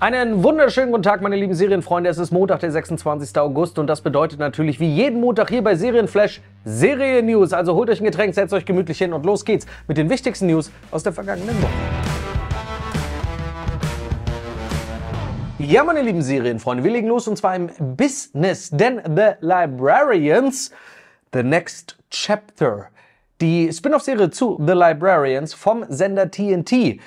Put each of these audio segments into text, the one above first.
Einen wunderschönen guten Tag, meine lieben Serienfreunde. Es ist Montag, der 26. August und das bedeutet natürlich wie jeden Montag hier bei Serienflash Serien News. Also holt euch ein Getränk, setzt euch gemütlich hin und los geht's mit den wichtigsten News aus der vergangenen Woche. Ja, meine lieben Serienfreunde, wir legen los und zwar im Business, denn The Librarians, The Next Chapter, die Spin-off-Serie zu The Librarians vom Sender TNT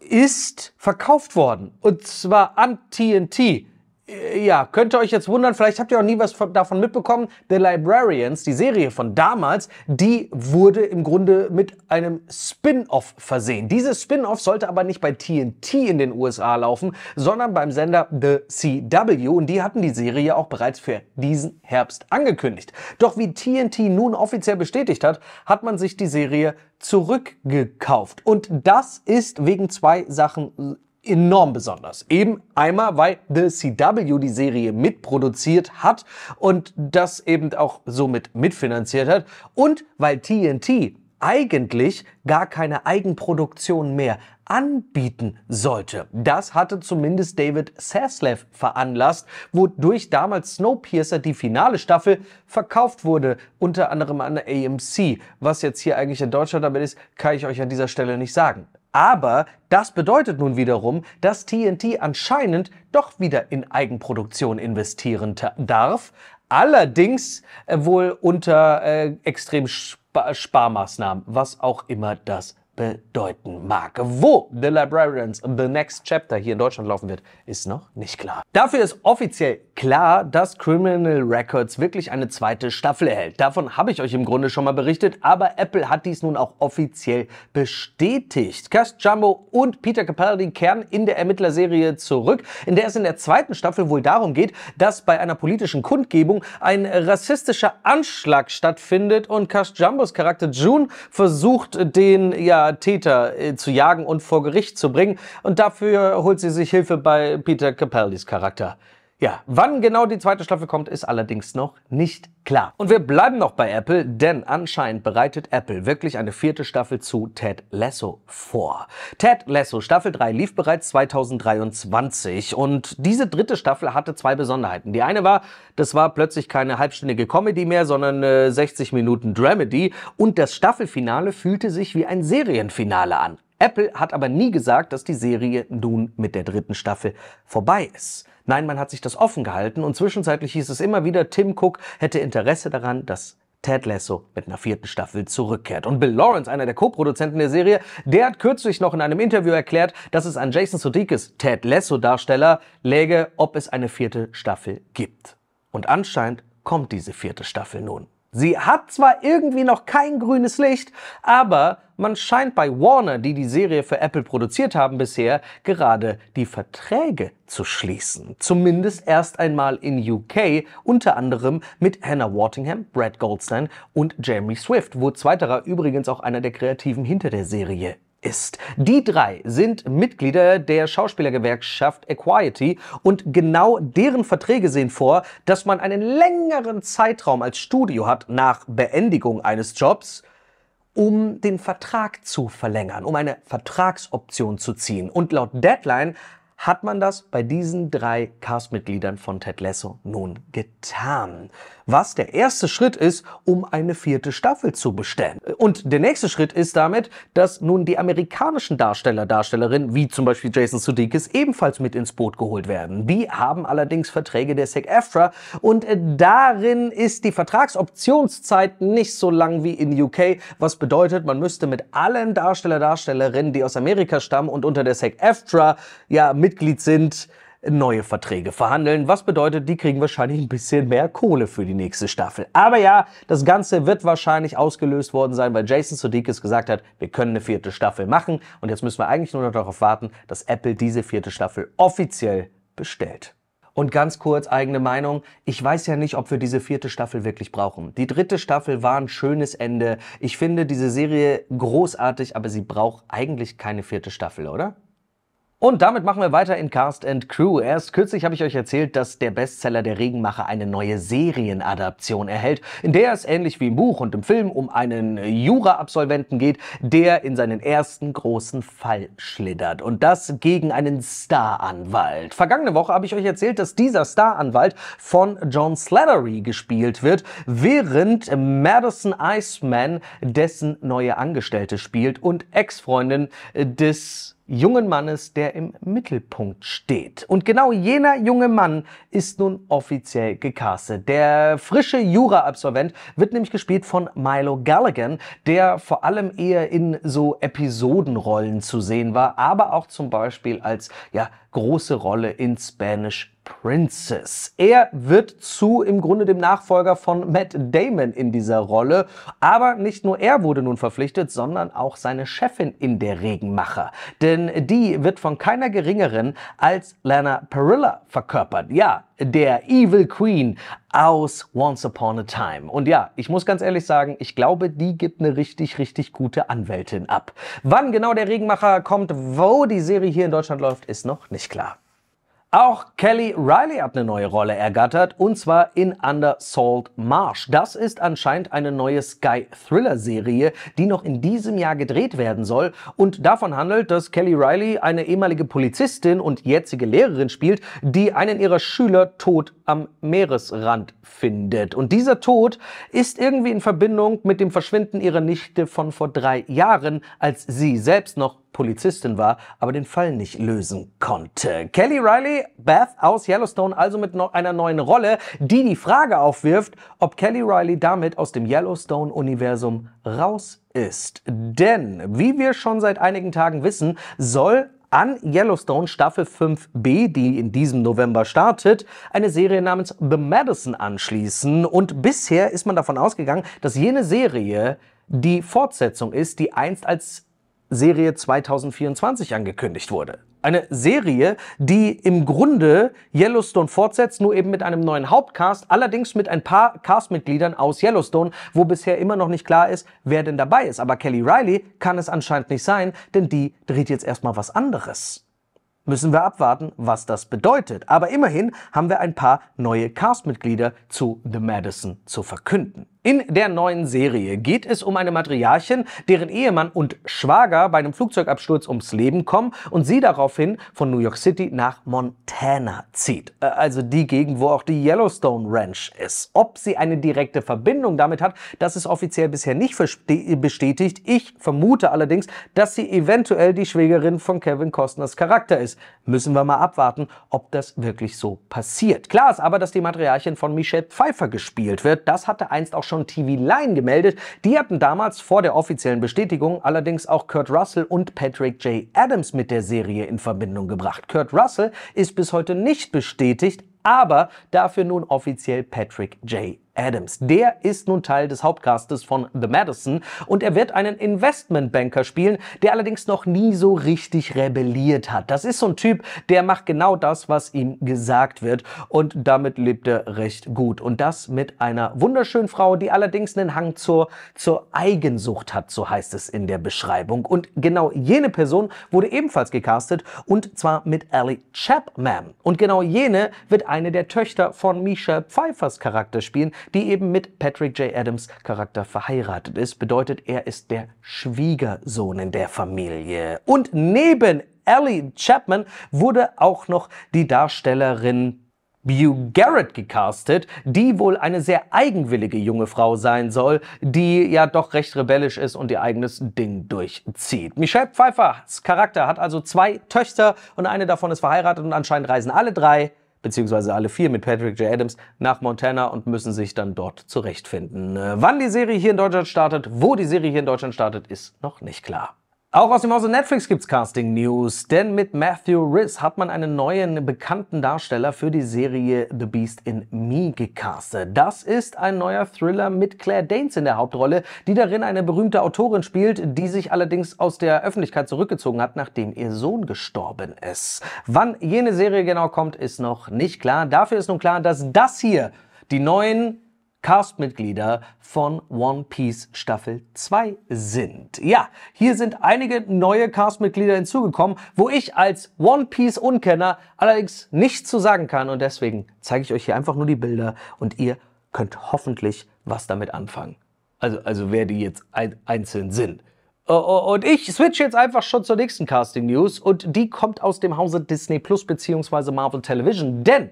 ist verkauft worden. Und zwar an TNT. Äh, ja, könnt ihr euch jetzt wundern, vielleicht habt ihr auch nie was von, davon mitbekommen. The Librarians, die Serie von damals, die wurde im Grunde mit einem Spin-off versehen. Dieses Spin-off sollte aber nicht bei TNT in den USA laufen, sondern beim Sender The CW und die hatten die Serie auch bereits für diesen Herbst angekündigt. Doch wie TNT nun offiziell bestätigt hat, hat man sich die Serie zurückgekauft. Und das ist wegen zwei Sachen äh, enorm besonders. Eben einmal, weil The CW die Serie mitproduziert hat und das eben auch somit mitfinanziert hat und weil TNT eigentlich gar keine Eigenproduktion mehr anbieten sollte. Das hatte zumindest David Saslev veranlasst, wodurch damals Snowpiercer die finale Staffel verkauft wurde, unter anderem an AMC. Was jetzt hier eigentlich in Deutschland damit ist, kann ich euch an dieser Stelle nicht sagen. Aber das bedeutet nun wiederum, dass TNT anscheinend doch wieder in Eigenproduktion investieren darf, allerdings äh, wohl unter äh, extremen Sp Sparmaßnahmen, was auch immer das bedeuten mag. Wo The Librarians The Next Chapter hier in Deutschland laufen wird, ist noch nicht klar. Dafür ist offiziell klar, dass Criminal Records wirklich eine zweite Staffel erhält. Davon habe ich euch im Grunde schon mal berichtet, aber Apple hat dies nun auch offiziell bestätigt. Cass Jumbo und Peter Capaldi kehren in der Ermittlerserie zurück, in der es in der zweiten Staffel wohl darum geht, dass bei einer politischen Kundgebung ein rassistischer Anschlag stattfindet und Cass Jumbos Charakter June versucht, den ja Täter äh, zu jagen und vor Gericht zu bringen. Und dafür holt sie sich Hilfe bei Peter Capaldis Charakter. Ja, wann genau die zweite Staffel kommt, ist allerdings noch nicht klar. Und wir bleiben noch bei Apple, denn anscheinend bereitet Apple wirklich eine vierte Staffel zu Ted Lasso vor. Ted Lasso Staffel 3 lief bereits 2023 und diese dritte Staffel hatte zwei Besonderheiten. Die eine war, das war plötzlich keine halbstündige Comedy mehr, sondern äh, 60 Minuten Dramedy und das Staffelfinale fühlte sich wie ein Serienfinale an. Apple hat aber nie gesagt, dass die Serie nun mit der dritten Staffel vorbei ist. Nein, man hat sich das offen gehalten und zwischenzeitlich hieß es immer wieder, Tim Cook hätte Interesse daran, dass Ted Lasso mit einer vierten Staffel zurückkehrt. Und Bill Lawrence, einer der Co-Produzenten der Serie, der hat kürzlich noch in einem Interview erklärt, dass es an Jason Sudeikis, Ted Lasso-Darsteller, läge, ob es eine vierte Staffel gibt. Und anscheinend kommt diese vierte Staffel nun. Sie hat zwar irgendwie noch kein grünes Licht, aber man scheint bei Warner, die die Serie für Apple produziert haben bisher, gerade die Verträge zu schließen. Zumindest erst einmal in UK, unter anderem mit Hannah Wartingham, Brad Goldstein und Jeremy Swift, wo zweiterer übrigens auch einer der Kreativen hinter der Serie ist. Die drei sind Mitglieder der Schauspielergewerkschaft Equality und genau deren Verträge sehen vor, dass man einen längeren Zeitraum als Studio hat nach Beendigung eines Jobs, um den Vertrag zu verlängern, um eine Vertragsoption zu ziehen. Und laut Deadline hat man das bei diesen drei Castmitgliedern von Ted Lasso nun getan was der erste Schritt ist, um eine vierte Staffel zu bestellen. Und der nächste Schritt ist damit, dass nun die amerikanischen Darsteller, Darstellerinnen, wie zum Beispiel Jason Sudeikis, ebenfalls mit ins Boot geholt werden. Die haben allerdings Verträge der sec aftra und äh, darin ist die Vertragsoptionszeit nicht so lang wie in UK, was bedeutet, man müsste mit allen Darsteller, Darstellerinnen, die aus Amerika stammen und unter der sec aftra ja Mitglied sind, neue Verträge verhandeln, was bedeutet, die kriegen wahrscheinlich ein bisschen mehr Kohle für die nächste Staffel. Aber ja, das Ganze wird wahrscheinlich ausgelöst worden sein, weil Jason Sudeikis gesagt hat, wir können eine vierte Staffel machen und jetzt müssen wir eigentlich nur noch darauf warten, dass Apple diese vierte Staffel offiziell bestellt. Und ganz kurz eigene Meinung. Ich weiß ja nicht, ob wir diese vierte Staffel wirklich brauchen. Die dritte Staffel war ein schönes Ende. Ich finde diese Serie großartig, aber sie braucht eigentlich keine vierte Staffel, oder? Und damit machen wir weiter in Cast and Crew. Erst kürzlich habe ich euch erzählt, dass der Bestseller Der Regenmacher eine neue Serienadaption erhält, in der es ähnlich wie im Buch und im Film um einen Jura-Absolventen geht, der in seinen ersten großen Fall schlittert. Und das gegen einen Staranwalt. Vergangene Woche habe ich euch erzählt, dass dieser Staranwalt von John Slattery gespielt wird, während Madison Iceman dessen neue Angestellte spielt und Ex-Freundin des jungen Mannes, der im Mittelpunkt steht. Und genau jener junge Mann ist nun offiziell gecastet. Der frische Jura-Absolvent wird nämlich gespielt von Milo Gallagher, der vor allem eher in so Episodenrollen zu sehen war, aber auch zum Beispiel als ja, große Rolle in Spanish Princess. Er wird zu im Grunde dem Nachfolger von Matt Damon in dieser Rolle. Aber nicht nur er wurde nun verpflichtet, sondern auch seine Chefin in der Regenmacher. Denn die wird von keiner geringeren als Lana Perilla verkörpert. Ja, der Evil Queen aus Once Upon a Time. Und ja, ich muss ganz ehrlich sagen, ich glaube, die gibt eine richtig, richtig gute Anwältin ab. Wann genau der Regenmacher kommt, wo die Serie hier in Deutschland läuft, ist noch nicht klar. Auch Kelly Riley hat eine neue Rolle ergattert, und zwar in Under Salt Marsh. Das ist anscheinend eine neue Sky-Thriller-Serie, die noch in diesem Jahr gedreht werden soll und davon handelt, dass Kelly Riley eine ehemalige Polizistin und jetzige Lehrerin spielt, die einen ihrer Schüler tot am Meeresrand findet. Und dieser Tod ist irgendwie in Verbindung mit dem Verschwinden ihrer Nichte von vor drei Jahren, als sie selbst noch Polizistin war, aber den Fall nicht lösen konnte. Kelly Riley, Beth aus Yellowstone, also mit no einer neuen Rolle, die die Frage aufwirft, ob Kelly Riley damit aus dem Yellowstone-Universum raus ist. Denn, wie wir schon seit einigen Tagen wissen, soll an Yellowstone Staffel 5b, die in diesem November startet, eine Serie namens The Madison anschließen. Und bisher ist man davon ausgegangen, dass jene Serie die Fortsetzung ist, die einst als Serie 2024 angekündigt wurde. Eine Serie, die im Grunde Yellowstone fortsetzt, nur eben mit einem neuen Hauptcast, allerdings mit ein paar Castmitgliedern aus Yellowstone, wo bisher immer noch nicht klar ist, wer denn dabei ist. Aber Kelly Riley kann es anscheinend nicht sein, denn die dreht jetzt erstmal was anderes müssen wir abwarten, was das bedeutet. Aber immerhin haben wir ein paar neue Castmitglieder zu The Madison zu verkünden. In der neuen Serie geht es um eine Matriarchin, deren Ehemann und Schwager bei einem Flugzeugabsturz ums Leben kommen und sie daraufhin von New York City nach Montana zieht. Äh, also die Gegend, wo auch die Yellowstone Ranch ist. Ob sie eine direkte Verbindung damit hat, das ist offiziell bisher nicht bestätigt. Ich vermute allerdings, dass sie eventuell die Schwägerin von Kevin Costners Charakter ist. Müssen wir mal abwarten, ob das wirklich so passiert. Klar ist aber, dass die Matriarchin von Michelle Pfeiffer gespielt wird. Das hatte einst auch schon schon TV Line gemeldet. Die hatten damals vor der offiziellen Bestätigung allerdings auch Kurt Russell und Patrick J. Adams mit der Serie in Verbindung gebracht. Kurt Russell ist bis heute nicht bestätigt, aber dafür nun offiziell Patrick J. Adams. Der ist nun Teil des Hauptcastes von The Madison und er wird einen Investmentbanker spielen, der allerdings noch nie so richtig rebelliert hat. Das ist so ein Typ, der macht genau das, was ihm gesagt wird und damit lebt er recht gut. Und das mit einer wunderschönen Frau, die allerdings einen Hang zur, zur Eigensucht hat, so heißt es in der Beschreibung. Und genau jene Person wurde ebenfalls gecastet und zwar mit Ellie Chapman. Und genau jene wird eine der Töchter von Misha Pfeiffers Charakter spielen, die eben mit Patrick J. Adams Charakter verheiratet ist. Bedeutet, er ist der Schwiegersohn in der Familie. Und neben Ellie Chapman wurde auch noch die Darstellerin Bew Garrett gecastet, die wohl eine sehr eigenwillige junge Frau sein soll, die ja doch recht rebellisch ist und ihr eigenes Ding durchzieht. Michelle Pfeiffers Charakter hat also zwei Töchter und eine davon ist verheiratet und anscheinend reisen alle drei beziehungsweise alle vier mit Patrick J. Adams, nach Montana und müssen sich dann dort zurechtfinden. Äh, wann die Serie hier in Deutschland startet, wo die Serie hier in Deutschland startet, ist noch nicht klar. Auch aus dem Hause Netflix gibt's Casting News, denn mit Matthew Riss hat man einen neuen bekannten Darsteller für die Serie The Beast in Me gecastet. Das ist ein neuer Thriller mit Claire Danes in der Hauptrolle, die darin eine berühmte Autorin spielt, die sich allerdings aus der Öffentlichkeit zurückgezogen hat, nachdem ihr Sohn gestorben ist. Wann jene Serie genau kommt, ist noch nicht klar. Dafür ist nun klar, dass das hier die neuen Castmitglieder von One Piece Staffel 2 sind. Ja, hier sind einige neue Castmitglieder hinzugekommen, wo ich als One Piece Unkenner allerdings nichts zu sagen kann und deswegen zeige ich euch hier einfach nur die Bilder und ihr könnt hoffentlich was damit anfangen. Also, also wer die jetzt ein, einzeln sind. Oh, oh, und ich switche jetzt einfach schon zur nächsten Casting News und die kommt aus dem Hause Disney Plus bzw. Marvel Television. Denn,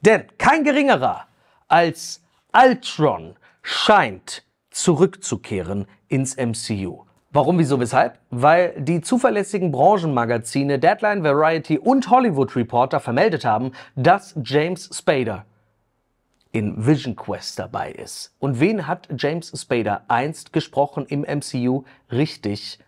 denn kein geringerer als Ultron scheint zurückzukehren ins MCU. Warum, wieso, weshalb? Weil die zuverlässigen Branchenmagazine Deadline, Variety und Hollywood Reporter vermeldet haben, dass James Spader in Vision Quest dabei ist. Und wen hat James Spader einst gesprochen im MCU? Richtig,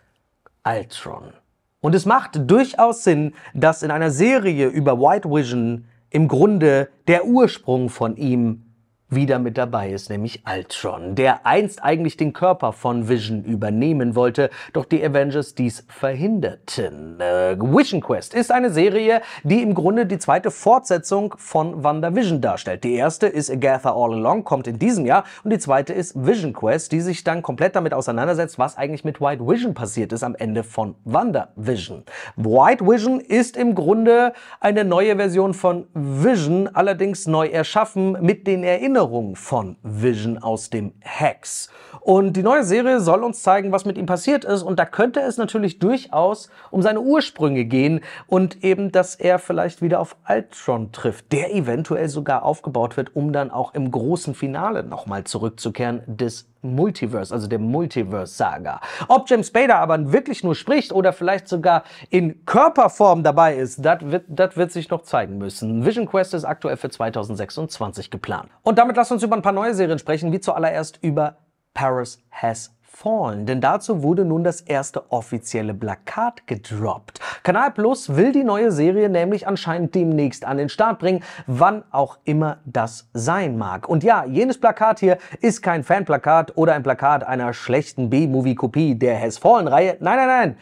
Ultron. Und es macht durchaus Sinn, dass in einer Serie über White Vision im Grunde der Ursprung von ihm wieder mit dabei ist, nämlich Ultron, der einst eigentlich den Körper von Vision übernehmen wollte, doch die Avengers dies verhinderten. Äh, Vision Quest ist eine Serie, die im Grunde die zweite Fortsetzung von WandaVision darstellt. Die erste ist Agatha All Along, kommt in diesem Jahr, und die zweite ist Vision Quest, die sich dann komplett damit auseinandersetzt, was eigentlich mit White Vision passiert ist am Ende von WandaVision. White Vision ist im Grunde eine neue Version von Vision, allerdings neu erschaffen mit den Erinnerungen Erinnerung von Vision aus dem Hex. Und die neue Serie soll uns zeigen, was mit ihm passiert ist. Und da könnte es natürlich durchaus um seine Ursprünge gehen und eben, dass er vielleicht wieder auf Ultron trifft, der eventuell sogar aufgebaut wird, um dann auch im großen Finale nochmal zurückzukehren des Multiverse, also der Multiverse-Saga. Ob James Spader aber wirklich nur spricht oder vielleicht sogar in Körperform dabei ist, das wird, das wird sich noch zeigen müssen. Vision Quest ist aktuell für 2026 geplant. Und damit lasst uns über ein paar neue Serien sprechen, wie zuallererst über Paris Has Fallen, denn dazu wurde nun das erste offizielle Plakat gedroppt. Kanal Plus will die neue Serie nämlich anscheinend demnächst an den Start bringen, wann auch immer das sein mag. Und ja, jenes Plakat hier ist kein Fanplakat oder ein Plakat einer schlechten B-Movie-Kopie der Has Fallen-Reihe. Nein, nein, nein.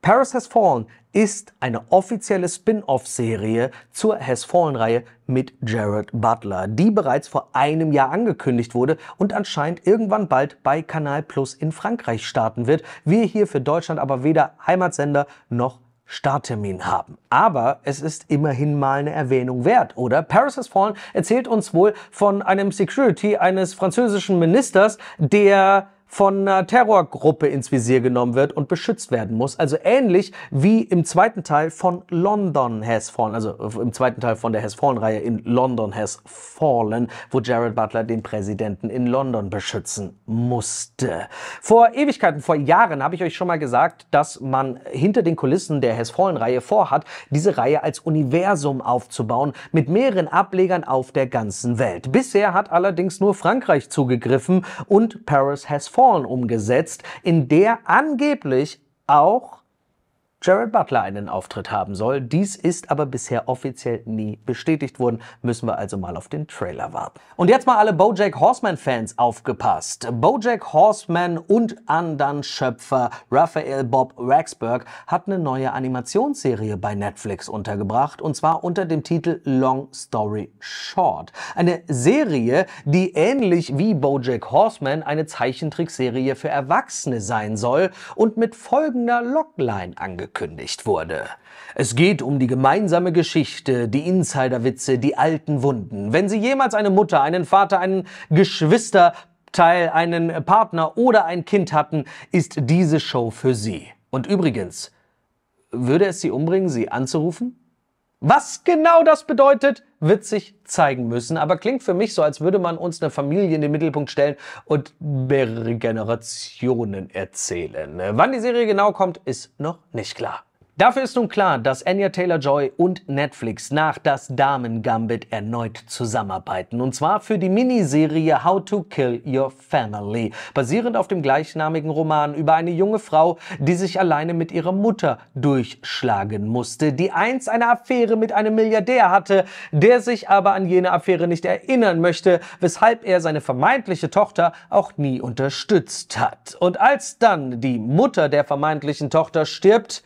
Paris Has Fallen ist eine offizielle Spin-off-Serie zur Has Fallen-Reihe mit Jared Butler, die bereits vor einem Jahr angekündigt wurde und anscheinend irgendwann bald bei Kanal Plus in Frankreich starten wird. Wir hier für Deutschland aber weder Heimatsender noch Starttermin haben. Aber es ist immerhin mal eine Erwähnung wert, oder? Paris has fallen erzählt uns wohl von einem Security eines französischen Ministers, der von einer Terrorgruppe ins Visier genommen wird und beschützt werden muss. Also ähnlich wie im zweiten Teil von London Has Fallen, also äh, im zweiten Teil von der Has Fallen-Reihe in London Has Fallen, wo Jared Butler den Präsidenten in London beschützen musste. Vor Ewigkeiten, vor Jahren habe ich euch schon mal gesagt, dass man hinter den Kulissen der Has Fallen-Reihe vorhat, diese Reihe als Universum aufzubauen mit mehreren Ablegern auf der ganzen Welt. Bisher hat allerdings nur Frankreich zugegriffen und Paris Has Fallen Fallen umgesetzt, in der angeblich auch Jared Butler einen Auftritt haben soll. Dies ist aber bisher offiziell nie bestätigt worden. Müssen wir also mal auf den Trailer warten. Und jetzt mal alle BoJack Horseman-Fans aufgepasst. BoJack Horseman und anderen Schöpfer Raphael Bob Raxberg hat eine neue Animationsserie bei Netflix untergebracht und zwar unter dem Titel Long Story Short. Eine Serie, die ähnlich wie BoJack Horseman eine Zeichentrickserie für Erwachsene sein soll und mit folgender Logline angekündigt angekündigt wurde. Es geht um die gemeinsame Geschichte, die Insiderwitze, die alten Wunden. Wenn Sie jemals eine Mutter, einen Vater, einen Geschwisterteil, einen Partner oder ein Kind hatten, ist diese Show für Sie. Und übrigens, würde es Sie umbringen, Sie anzurufen? Was genau das bedeutet, wird sich zeigen müssen. Aber klingt für mich so, als würde man uns eine Familie in den Mittelpunkt stellen und mehrere Generationen erzählen. Wann die Serie genau kommt, ist noch nicht klar. Dafür ist nun klar, dass Anya Taylor-Joy und Netflix nach das Damen-Gambit erneut zusammenarbeiten. Und zwar für die Miniserie How to Kill Your Family, basierend auf dem gleichnamigen Roman über eine junge Frau, die sich alleine mit ihrer Mutter durchschlagen musste, die einst eine Affäre mit einem Milliardär hatte, der sich aber an jene Affäre nicht erinnern möchte, weshalb er seine vermeintliche Tochter auch nie unterstützt hat. Und als dann die Mutter der vermeintlichen Tochter stirbt,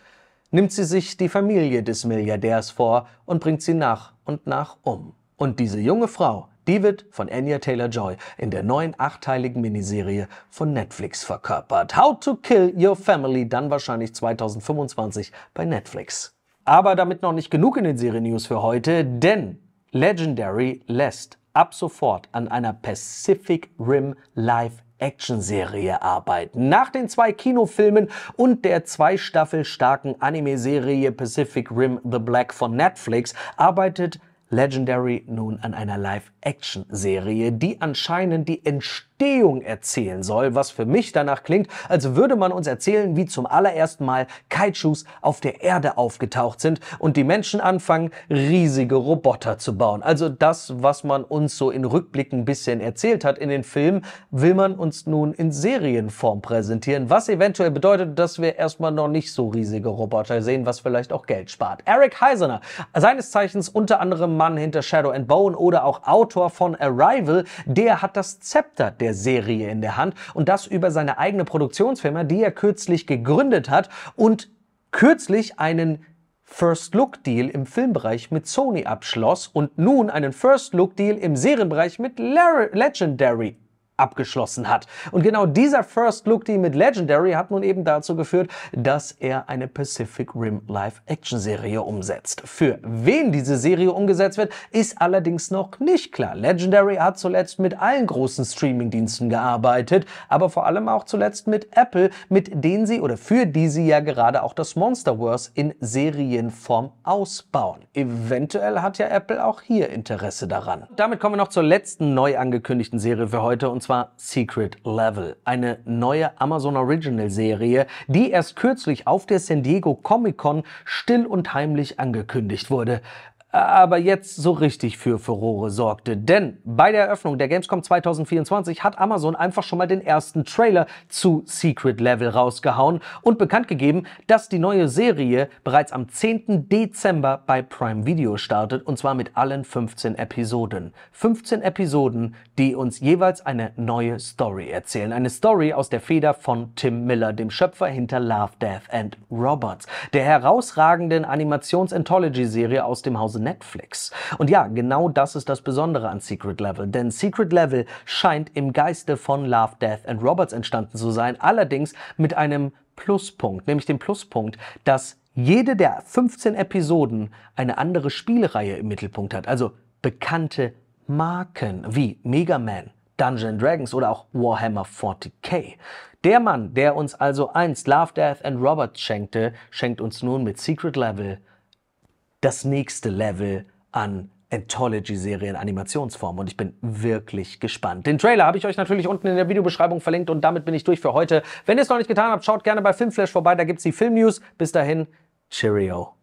nimmt sie sich die Familie des Milliardärs vor und bringt sie nach und nach um. Und diese junge Frau, die wird von Anya Taylor-Joy in der neuen achtteiligen Miniserie von Netflix verkörpert. How to Kill Your Family, dann wahrscheinlich 2025 bei Netflix. Aber damit noch nicht genug in den Serien-News für heute, denn Legendary lässt ab sofort an einer Pacific Rim Live Actionserie arbeiten. Nach den zwei Kinofilmen und der zwei Staffel starken Anime-Serie Pacific Rim The Black von Netflix arbeitet Legendary nun an einer Live-Action-Serie, die anscheinend die Entstehung Entstehung erzählen soll, was für mich danach klingt, als würde man uns erzählen, wie zum allerersten Mal Kaijus auf der Erde aufgetaucht sind und die Menschen anfangen, riesige Roboter zu bauen. Also das, was man uns so in Rückblicken ein bisschen erzählt hat in den Filmen, will man uns nun in Serienform präsentieren, was eventuell bedeutet, dass wir erstmal noch nicht so riesige Roboter sehen, was vielleicht auch Geld spart. Eric Heisener, seines Zeichens unter anderem Mann hinter Shadow and Bone oder auch Autor von Arrival, der hat das Zepter der der Serie in der Hand und das über seine eigene Produktionsfirma, die er kürzlich gegründet hat und kürzlich einen First Look Deal im Filmbereich mit Sony abschloss und nun einen First Look Deal im Serienbereich mit Legendary abgeschlossen hat. Und genau dieser First Look Deal mit Legendary hat nun eben dazu geführt, dass er eine Pacific Rim Live-Action-Serie umsetzt. Für wen diese Serie umgesetzt wird, ist allerdings noch nicht klar. Legendary hat zuletzt mit allen großen Streaming-Diensten gearbeitet, aber vor allem auch zuletzt mit Apple, mit denen sie oder für die sie ja gerade auch das Monsterverse in Serienform ausbauen. Eventuell hat ja Apple auch hier Interesse daran. Damit kommen wir noch zur letzten neu angekündigten Serie für heute und zwar Secret Level, eine neue Amazon Original Serie, die erst kürzlich auf der San Diego Comic Con still und heimlich angekündigt wurde aber jetzt so richtig für Furore sorgte. Denn bei der Eröffnung der Gamescom 2024 hat Amazon einfach schon mal den ersten Trailer zu Secret Level rausgehauen und bekannt gegeben, dass die neue Serie bereits am 10. Dezember bei Prime Video startet und zwar mit allen 15 Episoden. 15 Episoden, die uns jeweils eine neue Story erzählen. Eine Story aus der Feder von Tim Miller, dem Schöpfer hinter Love, Death and Robots, der herausragenden Animations-Anthology-Serie aus dem Hause Hause also Netflix. Und ja, genau das ist das Besondere an Secret Level, denn Secret Level scheint im Geiste von Love, Death and Robots entstanden zu sein, allerdings mit einem Pluspunkt, nämlich dem Pluspunkt, dass jede der 15 Episoden eine andere Spielereihe im Mittelpunkt hat, also bekannte Marken wie Mega Man, Dungeons Dragons oder auch Warhammer 40k. Der Mann, der uns also einst Love, Death and Robots schenkte, schenkt uns nun mit Secret Level das nächste Level an Anthology-Serien, Animationsformen. und ich bin wirklich gespannt. Den Trailer habe ich euch natürlich unten in der Videobeschreibung verlinkt und damit bin ich durch für heute. Wenn ihr es noch nicht getan habt, schaut gerne bei Filmflash vorbei, da gibt es die Filmnews. Bis dahin, Cheerio.